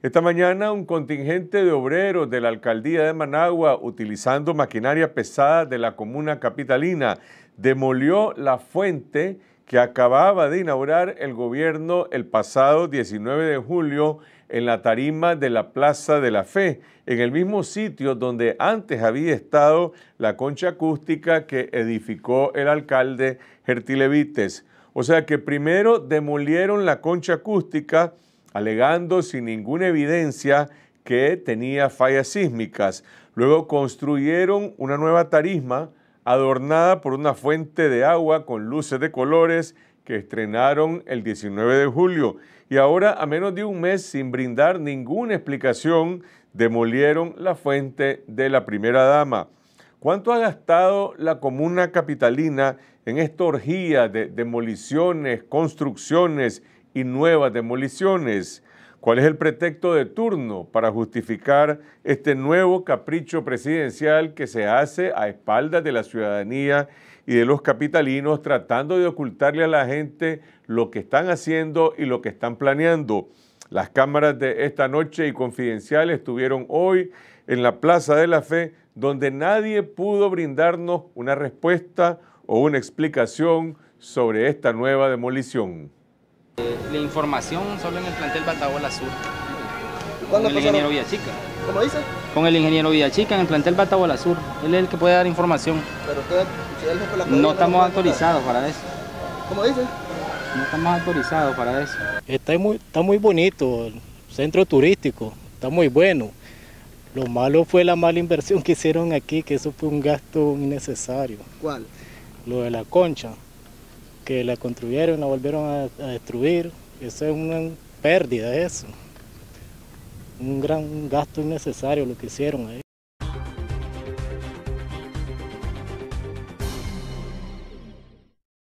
Esta mañana un contingente de obreros de la alcaldía de Managua, utilizando maquinaria pesada de la comuna capitalina, demolió la fuente que acababa de inaugurar el gobierno el pasado 19 de julio en la tarima de la Plaza de la Fe, en el mismo sitio donde antes había estado la concha acústica que edificó el alcalde Gertilevites. O sea que primero demolieron la concha acústica, alegando sin ninguna evidencia que tenía fallas sísmicas. Luego construyeron una nueva tarisma adornada por una fuente de agua con luces de colores que estrenaron el 19 de julio y ahora a menos de un mes sin brindar ninguna explicación demolieron la fuente de la primera dama. ¿Cuánto ha gastado la comuna capitalina en esta orgía de demoliciones, construcciones y nuevas demoliciones. ¿Cuál es el pretexto de turno para justificar este nuevo capricho presidencial que se hace a espaldas de la ciudadanía y de los capitalinos tratando de ocultarle a la gente lo que están haciendo y lo que están planeando? Las cámaras de esta noche y confidenciales estuvieron hoy en la Plaza de la Fe, donde nadie pudo brindarnos una respuesta o una explicación sobre esta nueva demolición. La información solo en el plantel batabola Sur. Con el ingeniero Villachica. ¿Cómo dice? Con el ingeniero Villachica en el plantel batabola Sur. Él es el que puede dar información. Pero usted, si la no estamos autorizados para eso. ¿Cómo dice? No estamos autorizados para eso. Está muy, está muy bonito el centro turístico, está muy bueno. Lo malo fue la mala inversión que hicieron aquí, que eso fue un gasto innecesario. ¿Cuál? Lo de la concha que la construyeron, la volvieron a, destruir. Eso es una pérdida, eso. Un gran gasto innecesario lo que hicieron ahí.